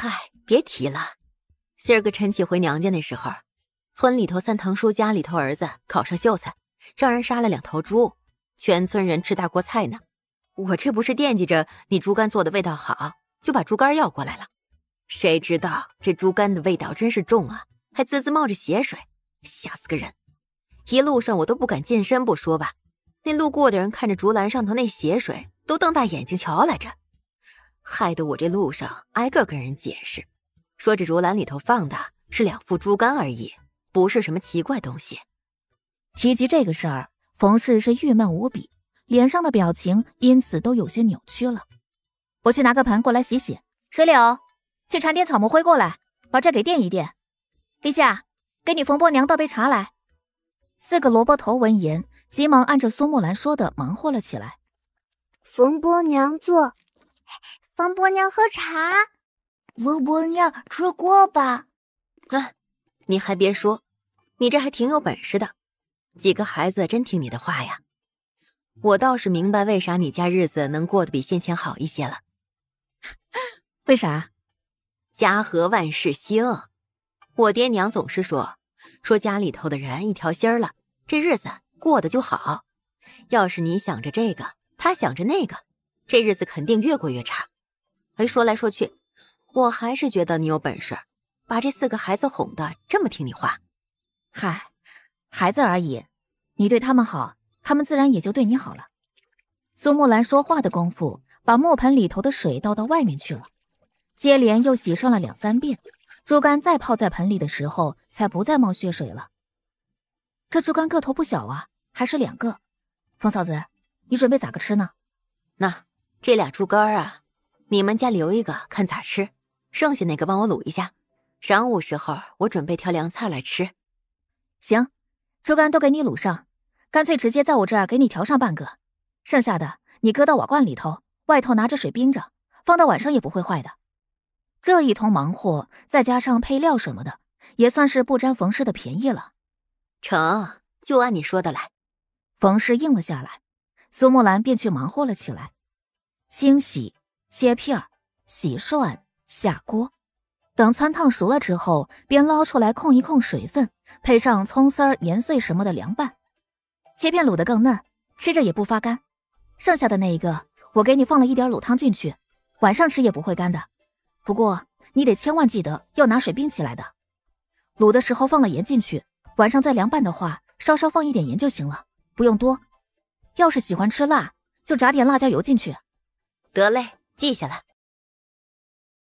嗨，别提了，今儿个晨起回娘家那时候，村里头三堂叔家里头儿子考上秀才，让人杀了两头猪，全村人吃大锅菜呢。我这不是惦记着你猪肝做的味道好，就把猪肝要过来了。谁知道这猪肝的味道真是重啊，还滋滋冒着血水，吓死个人。一路上我都不敢近身，不说吧，那路过的人看着竹篮上头那血水，都瞪大眼睛瞧来着。害得我这路上挨个跟人解释，说这竹篮里头放的是两副猪肝而已，不是什么奇怪东西。提及这个事儿，冯氏是郁闷无比，脸上的表情因此都有些扭曲了。我去拿个盆过来洗洗，水柳，去铲点草木灰过来，把这给垫一垫。立夏，给你冯伯娘倒杯茶来。四个萝卜头闻言，急忙按着苏木兰说的忙活了起来。冯伯娘坐。方伯娘喝茶，方伯娘吃过吧？啊，你还别说，你这还挺有本事的。几个孩子真听你的话呀。我倒是明白为啥你家日子能过得比先前好一些了。为啥？家和万事兴。我爹娘总是说，说家里头的人一条心儿了，这日子过得就好。要是你想着这个，他想着那个，这日子肯定越过越差。哎，说来说去，我还是觉得你有本事，把这四个孩子哄的这么听你话。嗨，孩子而已，你对他们好，他们自然也就对你好了。苏木兰说话的功夫，把磨盆里头的水倒到外面去了，接连又洗上了两三遍。猪肝再泡在盆里的时候，才不再冒血水了。这猪肝个头不小啊，还是两个。冯嫂子，你准备咋个吃呢？那这俩猪肝啊。你们家留一个看咋吃，剩下那个帮我卤一下。晌午时候我准备调凉菜来吃。行，猪肝都给你卤上，干脆直接在我这儿给你调上半个，剩下的你搁到瓦罐里头，外头拿着水冰着，放到晚上也不会坏的。这一通忙活，再加上配料什么的，也算是不沾冯氏的便宜了。成，就按你说的来。冯氏应了下来，苏木兰便去忙活了起来，清洗。切片儿，洗涮，下锅，等汆烫熟了之后，便捞出来控一控水分，配上葱丝儿、盐碎什么的凉拌。切片卤的更嫩，吃着也不发干。剩下的那一个，我给你放了一点卤汤进去，晚上吃也不会干的。不过你得千万记得要拿水冰起来的。卤的时候放了盐进去，晚上再凉拌的话，稍稍放一点盐就行了，不用多。要是喜欢吃辣，就炸点辣椒油进去。得嘞。记下了。